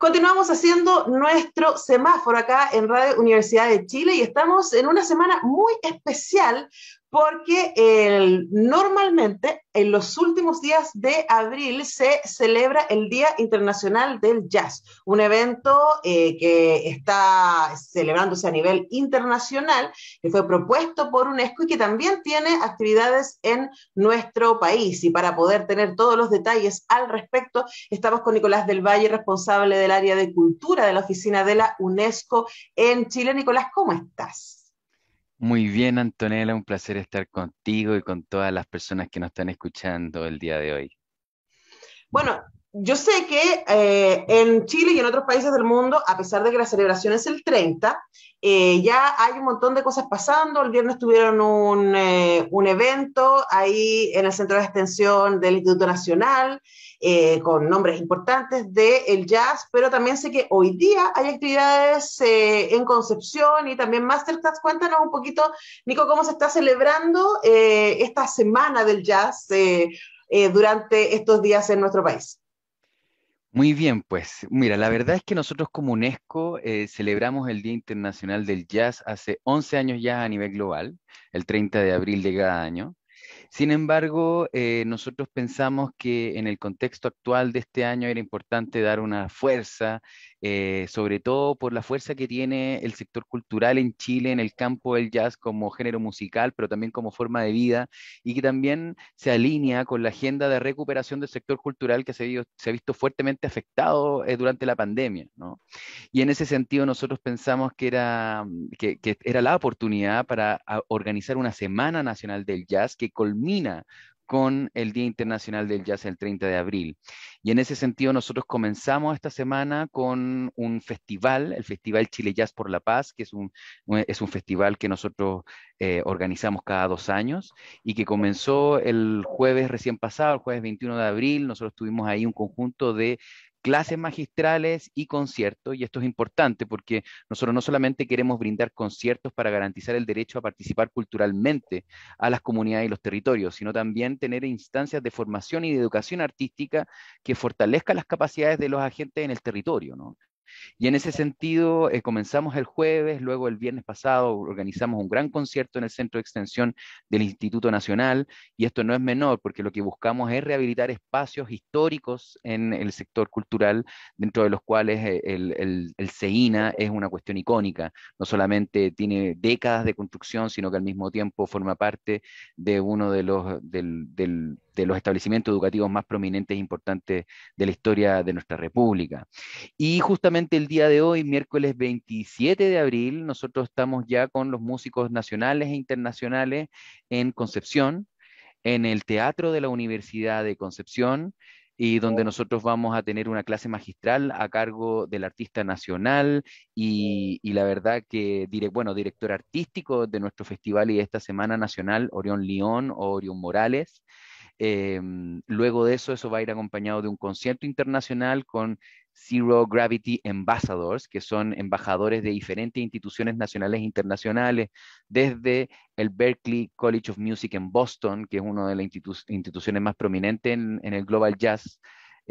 Continuamos haciendo nuestro semáforo acá en Radio Universidad de Chile y estamos en una semana muy especial porque normalmente en los últimos días de abril se celebra el Día Internacional del Jazz, un evento eh, que está celebrándose a nivel internacional, que fue propuesto por UNESCO y que también tiene actividades en nuestro país. Y para poder tener todos los detalles al respecto, estamos con Nicolás del Valle, responsable del área de cultura de la oficina de la UNESCO en Chile. Nicolás, ¿cómo estás? Muy bien, Antonella, un placer estar contigo y con todas las personas que nos están escuchando el día de hoy. Bueno, yo sé que eh, en Chile y en otros países del mundo, a pesar de que la celebración es el 30, eh, ya hay un montón de cosas pasando. El viernes tuvieron un, eh, evento ahí en el Centro de Extensión del Instituto Nacional, con nombres importantes del jazz, pero también sé que hoy día hay actividades en Concepción y también Masterclass. Cuéntanos un poquito, Nico, cómo se está celebrando esta semana del jazz durante estos días en nuestro país. Muy bien, pues mira, la verdad es que nosotros como UNESCO eh, celebramos el Día Internacional del Jazz hace 11 años ya a nivel global, el 30 de abril de cada año. Sin embargo, eh, nosotros pensamos que en el contexto actual de este año era importante dar una fuerza, eh, sobre todo por la fuerza que tiene el sector cultural en Chile en el campo del jazz como género musical, pero también como forma de vida, y que también se alinea con la agenda de recuperación del sector cultural que se, ha visto fuertemente afectado eh, durante la pandemia. ¿no? Y en ese sentido nosotros pensamos que era, mm, que, era la oportunidad para organizar una Semana Nacional del Jazz que colmó mina con el Día Internacional del Jazz el 30 de abril. Y en ese sentido nosotros comenzamos esta semana con un festival, el Festival Chile Jazz por la Paz, que es un, eh, es un festival que nosotros eh, organizamos cada dos años y que comenzó el jueves recién pasado, el jueves 21 de abril. Nosotros tuvimos ahí un conjunto de clases magistrales y conciertos, y esto es importante porque nosotros no solamente queremos brindar conciertos para garantizar el derecho a participar culturalmente a las comunidades y los territorios, sino también tener instancias de formación y de educación artística que fortalezcan las capacidades de los agentes en el territorio, ¿no? Y en ese sentido, eh, comenzamos el jueves, luego el viernes pasado organizamos un gran concierto en el Centro de Extensión del Instituto Nacional, y esto no es menor, porque lo que buscamos es rehabilitar espacios históricos en el sector cultural, dentro de los cuales eh, el, el, CEINA es una cuestión icónica. No solamente tiene décadas de construcción, sino que al mismo tiempo forma parte de uno de los... del de los establecimientos educativos más prominentes e importantes de la historia de nuestra República. Y justamente el día de hoy, miércoles 27 de abril, nosotros estamos ya con los músicos nacionales e internacionales en Concepción, en el Teatro de la Universidad de Concepción, y donde oh. nosotros vamos a tener una clase magistral a cargo del artista nacional y, y la verdad que, bueno, director artístico de nuestro festival y de esta Semana Nacional, Orión León o Orión Morales. Em, luego de eso, eso va a ir acompañado de un concierto internacional con Zero Gravity Ambassadors, que son embajadores de diferentes instituciones nacionales e internacionales, desde el Berklee College of Music en Boston, que es una de las instituciones más prominentes en el global jazz,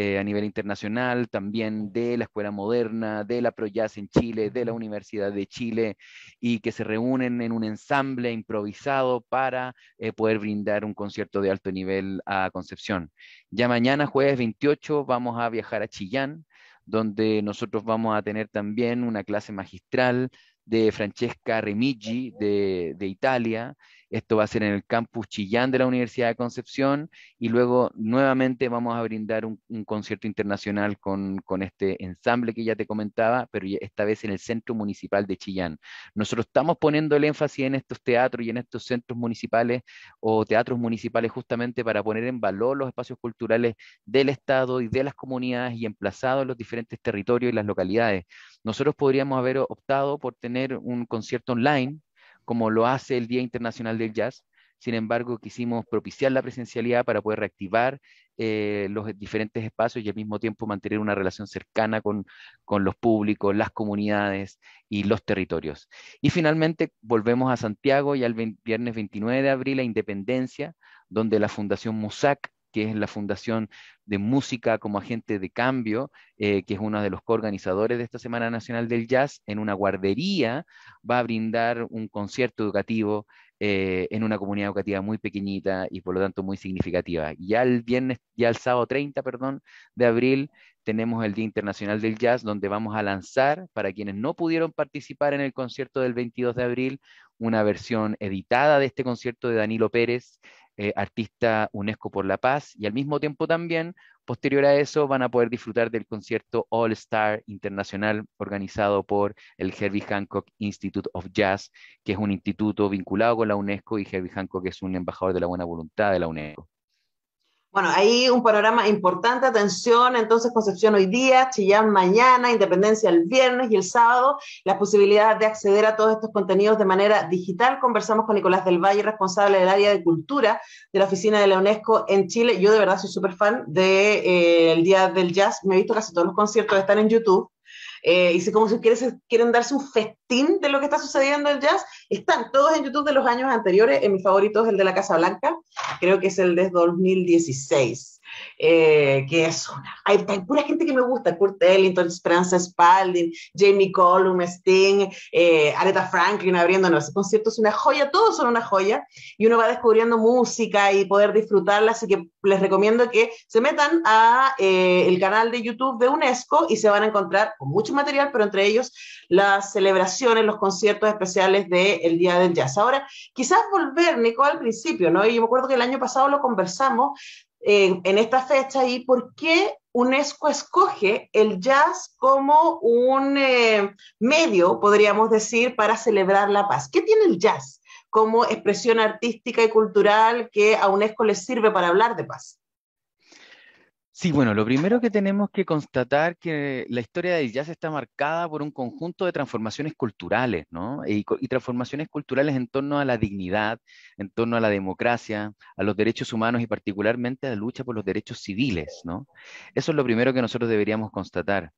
eh, a nivel internacional, también de la Escuela Moderna, de la Proyaz en Chile, de la Universidad de Chile, y que se reúnen en un ensamble improvisado para eh, poder brindar un concierto de alto nivel a Concepción. Ya mañana, jueves 28, vamos a viajar a Chillán, donde nosotros vamos a tener también una clase magistral de Francesca Remigi de, de Italia, esto va a ser en el campus Chillán de la Universidad de Concepción y luego nuevamente vamos a brindar un, concierto internacional con, con, este ensamble que ya te comentaba, pero esta vez en el Centro Municipal de Chillán. Nosotros estamos poniendo el énfasis en estos teatros y en estos centros municipales o teatros municipales justamente para poner en valor los espacios culturales del Estado y de las comunidades y emplazados en los diferentes territorios y las localidades. Nosotros podríamos haber optado por tener un concierto online como lo hace el Día Internacional del Jazz. Sin embargo, quisimos propiciar la presencialidad para poder reactivar eh, los diferentes espacios y al mismo tiempo mantener una relación cercana con, con, los públicos, las comunidades y los territorios. Y finalmente volvemos a Santiago y al viernes 29 de abril a Independencia, donde la Fundación MUSAC que es la Fundación de Música como Agente de Cambio, eh, que es uno de los coorganizadores de esta Semana Nacional del Jazz, en una guardería va a brindar un concierto educativo eh, en una comunidad educativa muy pequeñita y por lo tanto muy significativa. Ya el viernes, ya el sábado 30, perdón, de abril tenemos el Día Internacional del Jazz, donde vamos a lanzar, para quienes no pudieron participar en el concierto del 22 de abril, una versión editada de este concierto de Danilo Pérez, eh, artista UNESCO por la Paz y al mismo tiempo también, posterior a eso, van a poder disfrutar del concierto All Star Internacional organizado por el Herbie Hancock Institute of Jazz, que es un instituto vinculado con la UNESCO y Herbie Hancock es un embajador de la buena voluntad de la UNESCO. Bueno, ahí un panorama importante, atención, entonces Concepción hoy día, Chillán mañana, Independencia el viernes y el sábado, la posibilidad de acceder a todos estos contenidos de manera digital. Conversamos con Nicolás del Valle, responsable del área de cultura de la oficina de la UNESCO en Chile. Yo de verdad soy súper fan del de, eh, Día del Jazz, me he visto casi todos los conciertos, están en YouTube. Eh, y si como si quieren, quieren darse un festín de lo que está sucediendo en jazz, están todos en YouTube de los años anteriores, en favorito es el de la Casa Blanca, creo que es el de 2016. Eh, que es una... Hay, pura gente que me gusta, Kurt Ellington, Esperanza Spalding, Jamie Colum, Sting, eh, Aretha Franklin abriéndonos. Ese conciertos es una joya, todos son una joya, y uno va descubriendo música y poder disfrutarla, así que les recomiendo que se metan a eh, el canal de YouTube de UNESCO y se van a encontrar con mucho material, pero entre ellos las celebraciones, los conciertos especiales del Día del Jazz. Ahora, quizás volver, Nico, al principio, ¿no? Y yo me acuerdo que el año pasado lo conversamos en, esta fecha y por qué UNESCO escoge el jazz como un eh, medio, podríamos decir, para celebrar la paz. ¿Qué tiene el jazz como expresión artística y cultural que a UNESCO le sirve para hablar de paz? Sí, bueno, lo primero que tenemos que constatar es que la historia del jazz está marcada por un conjunto de transformaciones culturales, ¿no? Y, transformaciones culturales en torno a la dignidad, en torno a la democracia, a los derechos humanos y particularmente a la lucha por los derechos civiles, ¿no? Eso es lo primero que nosotros deberíamos constatar.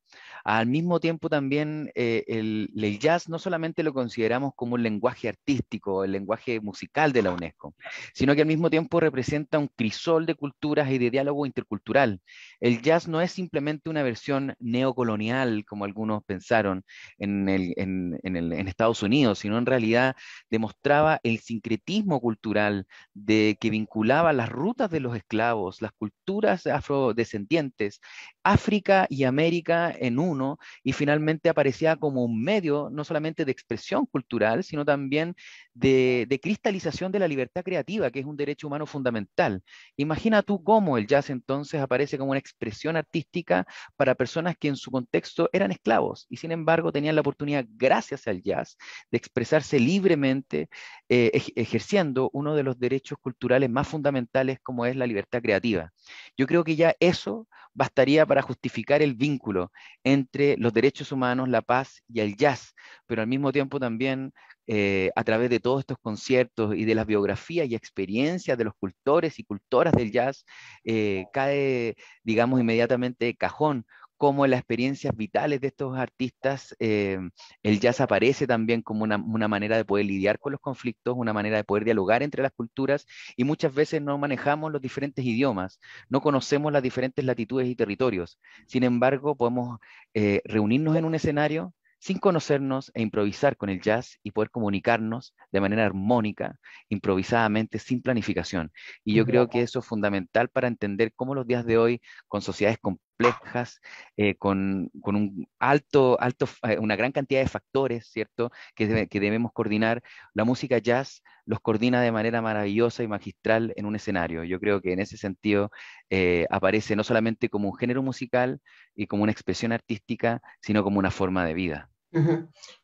Al mismo tiempo también eh, el jazz no solamente lo consideramos como un lenguaje artístico, el lenguaje musical de la UNESCO, sino que al mismo tiempo representa un crisol de culturas y de diálogo intercultural el jazz no es simplemente una versión neocolonial, como algunos pensaron en, en Estados Unidos, sino en realidad demostraba el sincretismo cultural de, que vinculaba las rutas de los esclavos, las culturas afrodescendientes África y América en uno y finalmente aparecía como un medio no solamente de expresión cultural, sino también de, cristalización de la libertad creativa, que es un derecho humano fundamental. Imagina tú cómo el jazz entonces aparece como una expresión artística para personas que en su contexto eran esclavos y sin embargo tenían la oportunidad, gracias al jazz, de expresarse libremente, eh, ejerciendo uno de los derechos culturales más fundamentales como es la libertad creativa. Yo creo que ya eso bastaría para justificar el vínculo entre los derechos humanos, la paz y el jazz, pero al mismo tiempo también eh, a través de todos estos conciertos y de las biografías y experiencias de los cultores y cultoras del jazz, eh, cae, digamos, inmediatamente cajón como en las experiencias vitales de estos artistas, eh, el jazz aparece también como una, manera de poder lidiar con los conflictos, una manera de poder dialogar entre las culturas y muchas veces no manejamos los diferentes idiomas, no conocemos las diferentes latitudes y territorios. Sin embargo, podemos eh, reunirnos en un escenario sin conocernos e improvisar con el jazz y poder comunicarnos de manera armónica, improvisadamente, sin planificación. Y yo creo que eso es fundamental para entender cómo los días de hoy, con sociedades complejas, complejas, eh, con, un alto, alto, eh, una gran cantidad de factores, ¿cierto?, que, debemos coordinar. La música jazz los coordina de manera maravillosa y magistral en un escenario. Yo creo que en ese sentido eh, aparece no solamente como un género musical y como una expresión artística, sino como una forma de vida.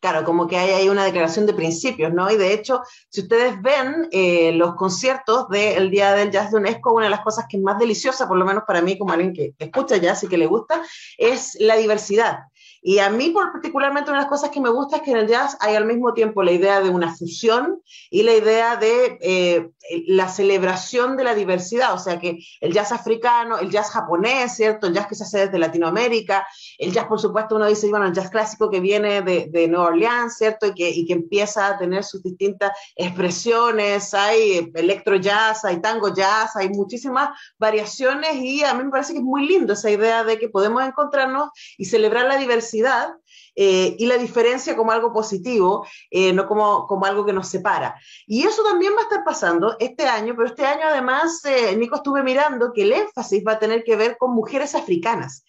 Claro, como que hay, ahí una declaración de principios, ¿no? Y de hecho, si ustedes ven eh, los conciertos del Día del Jazz de UNESCO, una de las cosas que es más deliciosa, por lo menos para mí, como alguien que escucha jazz y que le gusta, es la diversidad. Y a mí particularmente una de las cosas que me gusta es que en el jazz hay al mismo tiempo la idea de una fusión y la idea de eh, la celebración de la diversidad, o sea que el jazz africano, el jazz japonés, ¿cierto? El jazz que se hace desde Latinoamérica, el jazz por supuesto uno dice, bueno, el jazz clásico que viene de, de Nueva Orleans, ¿cierto? Y que, y que, empieza a tener sus distintas expresiones, hay electro jazz, hay tango jazz, hay muchísimas variaciones y a mí me parece que es muy lindo esa idea de que podemos encontrarnos y celebrar la diversidad eh, y la diferencia como algo positivo, eh, no como, como algo que nos separa. Y eso también va a estar pasando este año, pero este año además, eh, Nico, estuve mirando que el énfasis va a tener que ver con mujeres africanas.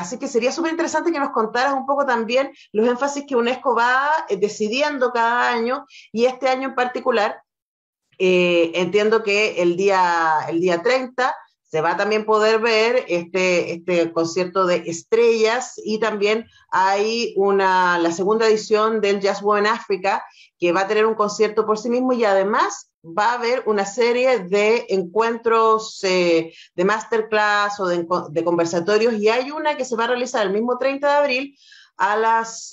así que sería súper interesante que nos contaras un poco también los énfasis que UNESCO va decidiendo cada año y este año en particular. entiendo que el día, el día 30 se va a también poder ver este, este, concierto de estrellas y también hay una, la segunda edición del Jazz en África que va a tener un concierto por sí mismo y además va a haber una serie de encuentros eh, de masterclass o de, conversatorios y hay una que se va a realizar el mismo 30 de abril a las 11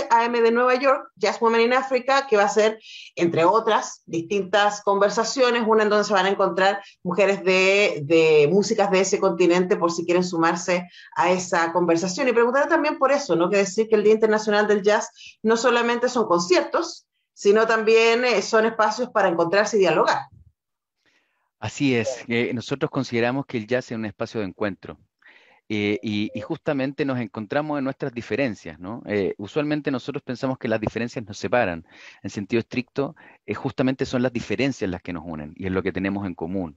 eh, a.m. de Nueva York, Jazz Women in Africa, que va a ser, entre otras, distintas conversaciones, una en donde se van a encontrar mujeres de, músicas de ese continente por si quieren sumarse a esa conversación. Y preguntar también por eso, ¿no? Que decir que el Día Internacional del Jazz no solamente son conciertos, sino también eh, son espacios para encontrarse y dialogar. Así es, nosotros consideramos que el jazz es un espacio de encuentro, eh, y, justamente nos encontramos en nuestras diferencias, ¿no? Eh, usualmente nosotros pensamos que las diferencias nos separan. En sentido estricto, eh, justamente son las diferencias las que nos unen y es lo que tenemos en común.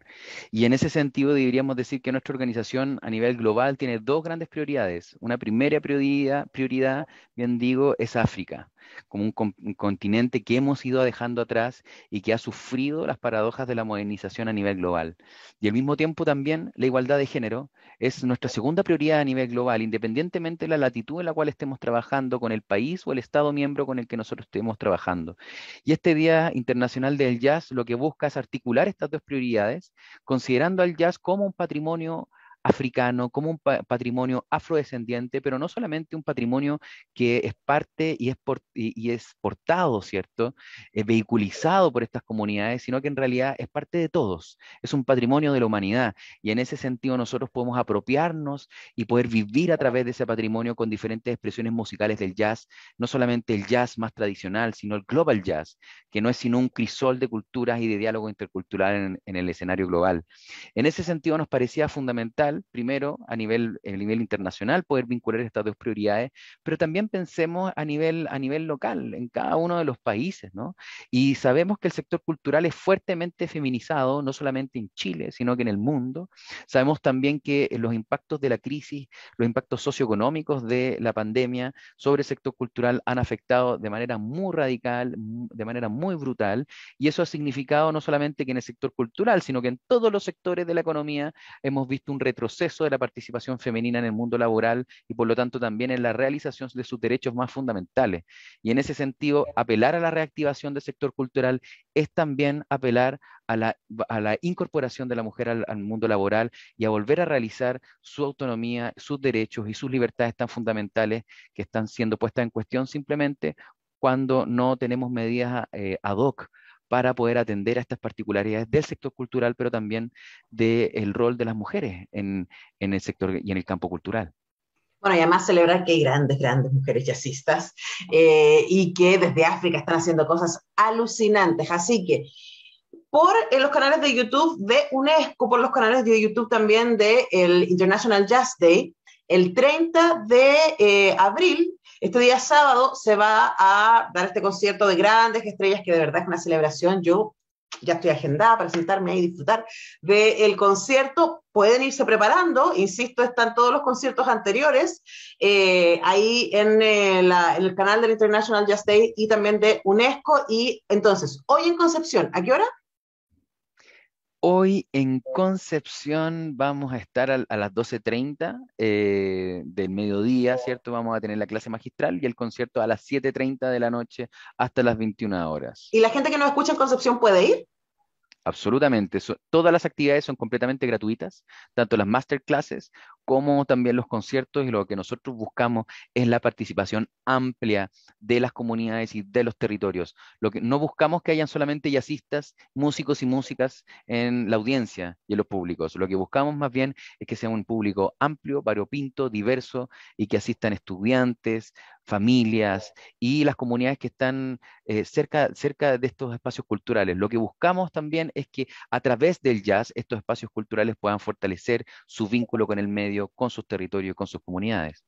Y en ese sentido deberíamos decir que nuestra organización a nivel global tiene dos grandes prioridades. Una primera prioridad, prioridad bien digo, es África como un, continente que hemos ido dejando atrás y que ha sufrido las paradojas de la modernización a nivel global. Y al mismo tiempo también la igualdad de género es nuestra segunda prioridad a nivel global, independientemente de la latitud en la cual estemos trabajando, con el país o el Estado miembro con el que nosotros estemos trabajando. Y este Día Internacional del Jazz lo que busca es articular estas dos prioridades, considerando al jazz como un patrimonio africano, como un patrimonio afrodescendiente, pero no solamente un patrimonio que es parte y es, y, es portado, ¿cierto? Eh, vehiculizado por estas comunidades, sino que en realidad es parte de todos, es un patrimonio de la humanidad y en ese sentido nosotros podemos apropiarnos y poder vivir a través de ese patrimonio con diferentes expresiones musicales del jazz, no solamente el jazz más tradicional, sino el global jazz, que no es sino un crisol de culturas y de diálogo intercultural en el escenario global. En ese sentido nos parecía fundamental primero, a nivel, a nivel internacional, poder vincular estas dos prioridades, pero también pensemos a nivel, a nivel local, en cada uno de los países, ¿no? Y sabemos que el sector cultural es fuertemente feminizado, no solamente en Chile, sino que en el mundo. Sabemos también que eh, los impactos de la crisis, los impactos socioeconómicos de la pandemia sobre el sector cultural han afectado de manera muy radical, de manera muy brutal, y eso ha significado no solamente que en el sector cultural, sino que en todos los sectores de la economía hemos visto un retroceso proceso de la participación femenina en el mundo laboral y por lo tanto también en la realización de sus derechos más fundamentales. Y en ese sentido, apelar a la reactivación del sector cultural es también apelar a la, a la incorporación de la mujer al, mundo laboral y a volver a realizar su autonomía, sus derechos y sus libertades tan fundamentales que están siendo puestas en cuestión simplemente cuando no tenemos medidas eh, ad hoc para poder atender a estas particularidades del sector cultural, pero también del rol de las mujeres en, en el sector y en el campo cultural. Bueno, y además celebrar que hay grandes, grandes mujeres jazzistas eh, y que desde África están haciendo cosas alucinantes. Así que por los canales de YouTube de UNESCO, por los canales de YouTube también del International Jazz Day, el 30 de eh, abril este día sábado se va a dar este concierto de grandes estrellas, que de verdad es una celebración. Yo ya estoy agendada para sentarme ahí y disfrutar del concierto. Pueden irse preparando, insisto, están todos los conciertos anteriores eh, ahí eh, en, el canal del International Jazz Day y también de UNESCO. Y entonces, hoy en Concepción, ¿a qué hora? Hoy en Concepción vamos a estar a, las 12.30 eh, del mediodía, ¿cierto? Vamos a tener la clase magistral y el concierto a las 7.30 de la noche hasta las 21 horas. ¿Y la gente que no escucha en Concepción puede ir? Absolutamente. todas las actividades son completamente gratuitas, tanto las masterclasses como también los conciertos y lo que nosotros buscamos es la participación amplia de las comunidades y de los territorios. Lo que, no buscamos que hayan solamente jazzistas, músicos y músicas en la audiencia y en los públicos. Lo que buscamos más bien es que sea un público amplio, variopinto, diverso y que asistan estudiantes, familias y las comunidades que están eh, cerca, cerca de estos espacios culturales. Lo que buscamos también es que a través del jazz estos espacios culturales puedan fortalecer su vínculo con el medio con sus territorios, con sus comunidades.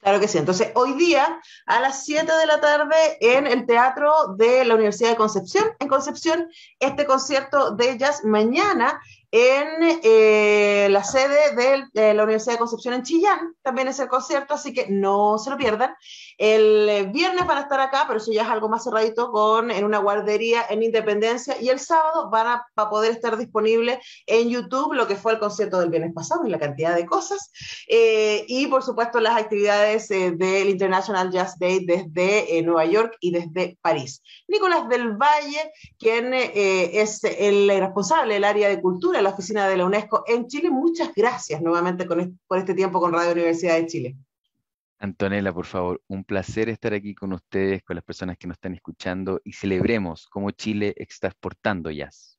Claro que sí. Entonces, hoy día a las 7 de la tarde en el Teatro de la Universidad de Concepción, en Concepción, este concierto de ellas Mañana en eh, la sede de, la Universidad de Concepción en Chillán, también es el concierto, así que no se lo pierdan. El eh, viernes van a estar acá, pero eso ya es algo más cerradito, con, en una guardería en Independencia, y el sábado van a, poder estar disponible en YouTube lo que fue el concierto del viernes pasado y la cantidad de cosas, eh, y por supuesto las actividades del International Jazz Day desde Nueva York y desde París. Nicolás del Valle, quien es el responsable del área de cultura, a la oficina de la UNESCO en Chile. Muchas gracias nuevamente por este tiempo con Radio Universidad de Chile. Antonella, por favor, un placer estar aquí con ustedes, con las personas que nos están escuchando y celebremos cómo Chile está exportando jazz.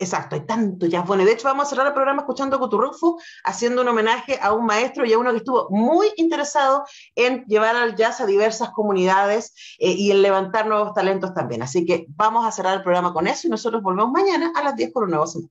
Exacto, hay tanto jazz. Bueno, de hecho vamos a cerrar el programa escuchando a haciendo un homenaje a un maestro y a uno que estuvo muy interesado en llevar al jazz a diversas comunidades eh, y en levantar nuevos talentos también. Así que vamos a cerrar el programa con eso y nosotros volvemos mañana a las 10 por un nuevo